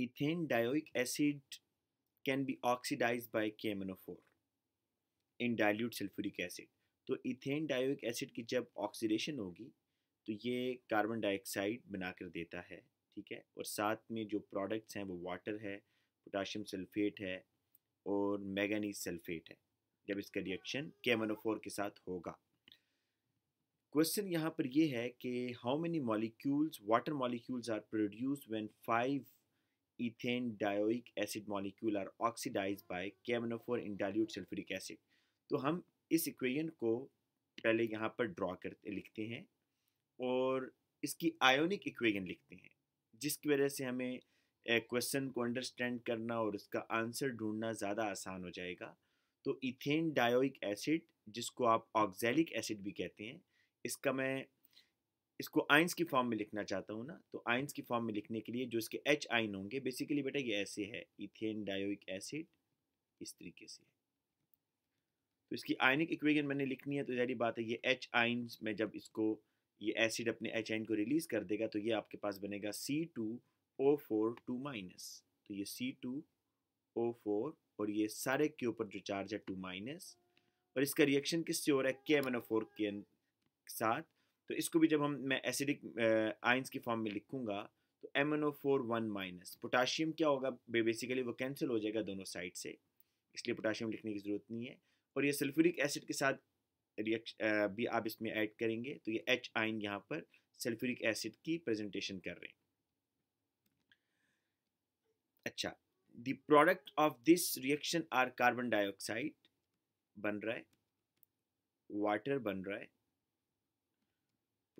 ethane dioic acid can be oxidized by KMNO4 in dilute sulfuric acid. तो ethane dioic acid की जब oxidation होगी तो ये कार्बन डाइऑक्साइड बनाकर देता है ठीक है और साथ में जो प्रोडक्ट्स हैं वो वाटर है पोटाशियम सल्फेट है और मैगनीज सल्फेट है जब इसका रिएक्शन केमोनोफोर के साथ होगा क्वेश्चन यहाँ पर ये है कि how many molecules water molecules are produce when five ethane dioic acid molecule are oxidized by KMnO4 in dilute sulfuric acid. तो हम इस इक्वेशन को पहले यहाँ पर ड्रॉ कर लिखते हैं और इसकी आयोनिक इक्वेशन लिखते हैं जिसकी वजह से हमें क्वेश्चन को अंडरस्टैंड करना और उसका आंसर ढूंढना ज़्यादा आसान हो जाएगा तो इथेन डायोइक एसिड जिसको आप ऑक्जेलिक एसिड भी कहते हैं इसका मैं इसको आइंस की फॉर्म में लिखना चाहता हूँ ना तो आइंस की फॉर्म में लिखने के लिए जो इसके एच आइन होंगे बेसिकली बेटा ये ऐसे है इथेन डायोइक एसिड इस तरीके से तो इसकी आयनिक इक्वेशन मैंने लिखनी है तो जारी बात है ये एच आइंस में जब इसको ये एसिड अपने एच आइन को रिलीज कर देगा तो ये आपके पास बनेगा C two O four two minus तो ये सी टू ओ फोर और ये सारे के ऊपर जो चार्ज है टू माइनस और इसका रिएक्शन किससे हो रहा है के एम एन ओ फोर के साथ तो इसको भी जब हम मैं एसिडिक आइंस की फॉर्म में लिखूंगा तो M N O four one minus potassium क्या होगा बेसिकली वो कैंसिल हो जाएगा दोनों साइड से इसलिए पोटाशियम लिखने की ज़रूरत नहीं है और ये सल्फ्यूरिक एसिड के साथ रिएक्श भी आप इसमें ऐड करेंगे तो ये एच आइन यहाँ पर सल्फ्यूरिक एसिड की प्रेजेंटेशन कर रहे हैं अच्छा the product of this reaction are carbon dioxide बन रहा है वाटर बन रहा है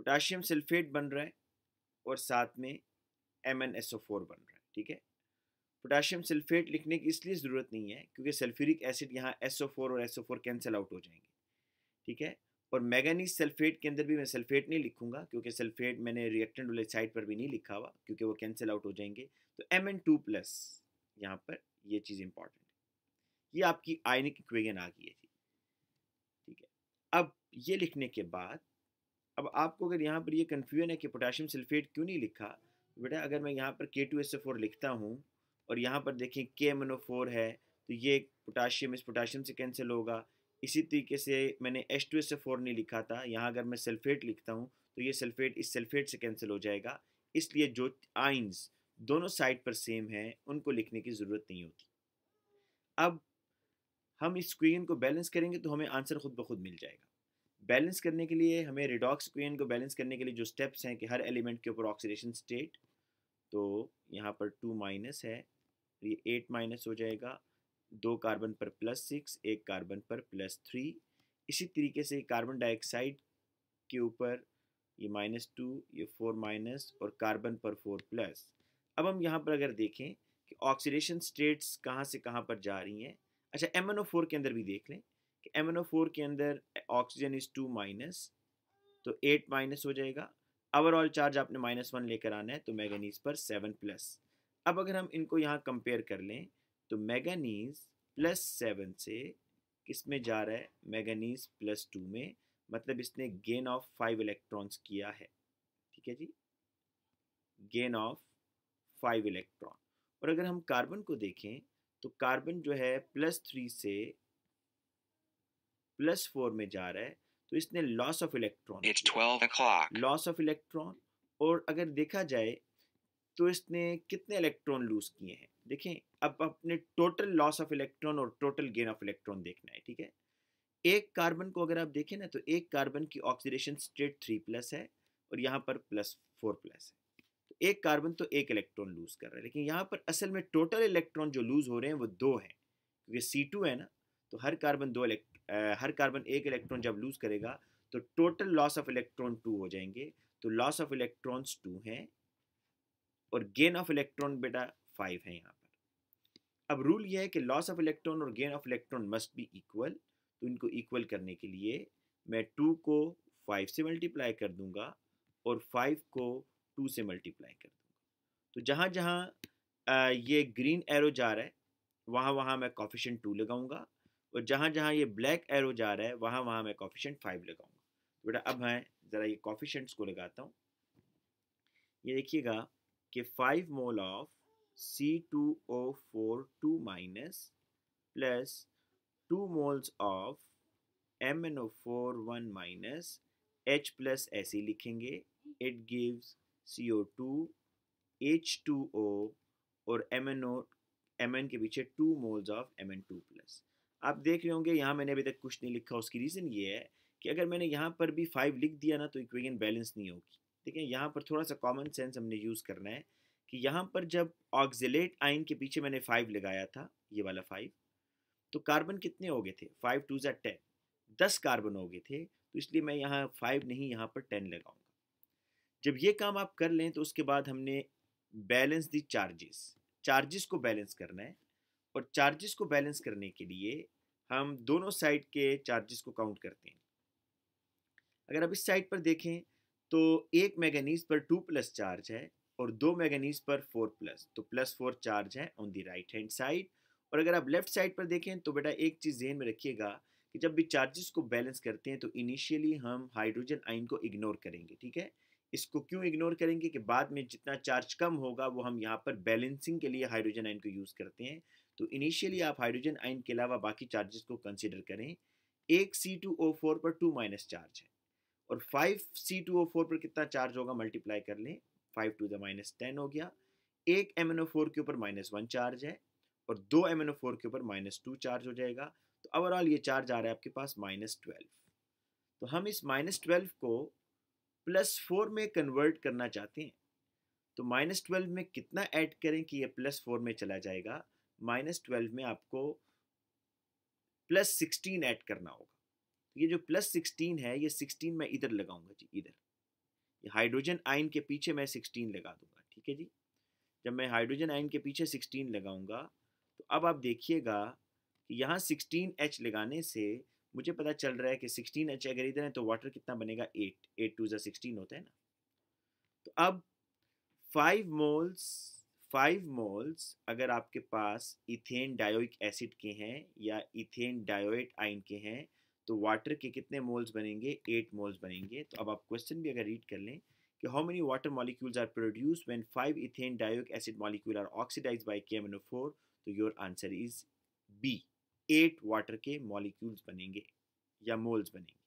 पोटाशियम सल्फेट बन रहा है और साथ में M N S O four बन रहा है ठीक है पोटाशियम सल्फेट लिखने की इसलिए ज़रूरत नहीं है क्योंकि सल्फ्यूरिक एसिड यहाँ एस ओ फोर और S O four cancel out हो जाएंगे ठीक है और मैगनीज सल्फेट के अंदर भी मैं सल्फेट नहीं लिखूंगा क्योंकि सल्फेट मैंने रिएक्टेंट वाले साइड पर भी नहीं लिखा हुआ क्योंकि वो कैंसिल आउट हो जाएंगे तो एम एन टू प्लस यहाँ पर ये चीज़ इंपॉर्टेंट है ये आपकी आयनिक इक्वेजन आ गई है ठीक है अब ये लिखने के बाद अब आपको अगर यहाँ पर ये कन्फ्यूजन है कि पोटाशियम सल्फेट क्यों नहीं लिखा बेटा अगर मैं यहाँ पर के टू एस फोर लिखता हूँ और यहाँ पर देखें के एम फोर है तो ये पोटाशियम इस पोटाशियम से कैंसिल होगा इसी तरीके से मैंने एच टू एस फोर नहीं लिखा था यहाँ अगर मैं सल्फेट लिखता हूँ तो ये सल्फेट इस सल्फेट से कैंसिल हो जाएगा इसलिए जो आइंस दोनों साइड पर सेम हैं उनको लिखने की ज़रूरत नहीं होती अब हम इस स्क्रीन को बैलेंस करेंगे तो हमें आंसर खुद ब खुद मिल जाएगा बैलेंस करने के लिए हमें रिडॉक्स क्वेन को बैलेंस करने के लिए जो स्टेप्स हैं कि हर एलिमेंट के ऊपर ऑक्सीडेशन स्टेट तो यहाँ पर टू माइनस है ये एट माइनस हो जाएगा दो कार्बन पर प्लस सिक्स एक कार्बन पर प्लस थ्री इसी तरीके से कार्बन डाइऑक्साइड के ऊपर ये माइनस टू ये फोर माइनस और कार्बन पर फोर प्लस अब हम यहाँ पर अगर देखें कि ऑक्सीडेशन स्टेट्स कहाँ से कहाँ पर जा रही हैं अच्छा एम के अंदर भी देख लें ओ फोर के अंदर ऑक्सीजन इज टू माइनस तो एट माइनस हो जाएगा ओवरऑल चार्ज आपने माइनस वन लेकर आना है तो मैगनीज पर सेवन प्लस अब अगर हम इनको यहाँ कंपेयर कर लें तो मैगनीज प्लस सेवन से किस में जा रहा है मैगनीज प्लस टू में मतलब इसने गेन ऑफ फाइव इलेक्ट्रॉन्स किया है ठीक है जी गेन ऑफ फाइव इलेक्ट्रॉन और अगर हम कार्बन को देखें तो कार्बन जो है प्लस थ्री से प्लस फोर में जा रहा है तो इसने loss of electron loss of electron और अगर देखा जाए तो इसने कितने इलेक्ट्रॉन लूज किए हैं देखें अब अपने टोटल लॉस ऑफ इलेक्ट्रॉन और टोटल गेन ऑफ इलेक्ट्रॉन देखना है ठीक है एक कार्बन को अगर आप देखें ना तो एक कार्बन की ऑक्सीडेशन स्टेट थ्री प्लस है और यहाँ पर प्लस फोर प्लस है तो एक कार्बन तो एक इलेक्ट्रॉन लूज कर रहा है लेकिन यहाँ पर असल में टोटल इलेक्ट्रॉन जो लूज हो रहे हैं वो दो हैं क्योंकि सी टू है ना तो हर कार्बन दो इलेक्ट्रॉन हर कार्बन एक इलेक्ट्रॉन जब लूज करेगा तो total loss of electron two हो जाएंगे तो लॉस ऑफ इलेक्ट्रॉन्स टू हैं और गेन ऑफ इलेक्ट्रॉन बेटा फाइव है यहाँ पर अब रूल यह है कि लॉस ऑफ इलेक्ट्रॉन और gain of electron must be equal तो इनको इक्वल करने के लिए मैं टू को फाइव से मल्टीप्लाई कर दूंगा और फाइव को टू से मल्टीप्लाई कर दूंगा तो जहाँ जहाँ ये ग्रीन एरो जा रहा है वहाँ वहाँ मैं कॉफिशन टू लगाऊंगा और जहाँ जहाँ ये ब्लैक एरो जा रहा है वहाँ वहाँ मैं कॉफिशेंट फाइव लगाऊंगा तो बेटा अब मैं ज़रा ये कॉफिशेंट्स को लगाता हूँ ये देखिएगा कि five mole of C two O four two minus plus two moles of M N O four one minus H plus ऐसे लिखेंगे it gives C O two H two O और M N O M N के पीछे two moles of M N two plus आप देख रहे होंगे यहाँ मैंने अभी तक कुछ नहीं लिखा उसकी रीज़न ये है कि अगर मैंने यहाँ पर भी फाइव लिख दिया ना तो इक्वेशन बैलेंस नहीं होगी ठीक है यहाँ पर थोड़ा सा कॉमन सेंस हमने यूज़ करना है कि यहाँ पर जब ऑक्जिलेट आइन के पीछे मैंने फाइव लगाया था ये वाला फाइव तो कार्बन कितने हो गए थे फाइव टू जै टेन दस कार्बन हो गए थे तो इसलिए मैं यहाँ फाइव नहीं यहाँ पर टेन लगाऊंगा जब ये काम आप कर लें तो उसके बाद हमने बैलेंस दी चार्जेस चार्जेस को बैलेंस करना है और चार्जेस को बैलेंस करने के लिए हम दोनों साइड के चार्जेस को काउंट करते हैं अगर आप इस साइड पर देखें तो एक मैगनीज पर टू प्लस चार्ज है और दो मैगनीज पर फोर प्लस तो प्लस फोर चार्ज है on the right hand side और अगर आप लेफ्ट साइड पर देखें तो बेटा एक चीज़ जहन में रखिएगा कि जब भी चार्जेस को बैलेंस करते हैं तो इनिशियली हम हाइड्रोजन आइन को इग्नोर करेंगे ठीक है इसको क्यों इग्नोर करेंगे कि बाद में जितना चार्ज कम होगा वो हम यहाँ पर बैलेंसिंग के लिए हाइड्रोजन आइन को यूज़ करते हैं तो इनिशियली आप हाइड्रोजन आइन के अलावा बाकी चार्जेस को कंसिडर करें एक सी टू ओ फोर पर टू माइनस चार्ज है और five C two O four पर कितना चार्ज होगा मल्टीप्लाई कर लें five two the minus ten हो गया एक एम एन ओ फोर के ऊपर माइनस वन चार्ज है और दो एम एन ओ फोर के ऊपर माइनस टू चार्ज हो जाएगा तो ओवरऑल ये चार्ज आ रहा है आपके पास माइनस ट्वेल्व तो हम इस माइनस ट्वेल्व को प्लस फोर में कन्वर्ट करना चाहते हैं तो माइनस ट्वेल्व में कितना ऐड करें कि ये प्लस फोर में चला जाएगा माइनस ट्वेल्व में आपको प्लस सिक्सटीन ऐड करना होगा ये जो प्लस सिक्सटीन है ये सिक्सटीन मैं इधर लगाऊंगा जी इधर ये हाइड्रोजन आयन के पीछे मैं सिक्सटीन लगा दूंगा ठीक है जी जब मैं हाइड्रोजन आयन के पीछे सिक्सटीन लगाऊंगा तो अब आप देखिएगा कि यहाँ सिक्सटीन एच लगाने से मुझे पता चल रहा है कि सिक्सटीन एच अगर इधर है तो वाटर कितना बनेगा एट एट टू जो सिक्सटीन होता है ना तो अब फाइव मोल्स फाइव मोल्स अगर आपके पास इथेन डायोइक एसिड के हैं या इथेन डायोइट आइन के हैं तो वाटर के कितने मोल्स बनेंगे एट मोल्स बनेंगे तो अब आप क्वेश्चन भी अगर रीड कर लें कि how many water molecules are produce when five ethane dioic acid molecule are oxidise by K तो your answer is B eight water के मॉलिक्यूल्स बनेंगे या मोल्स बनेंगे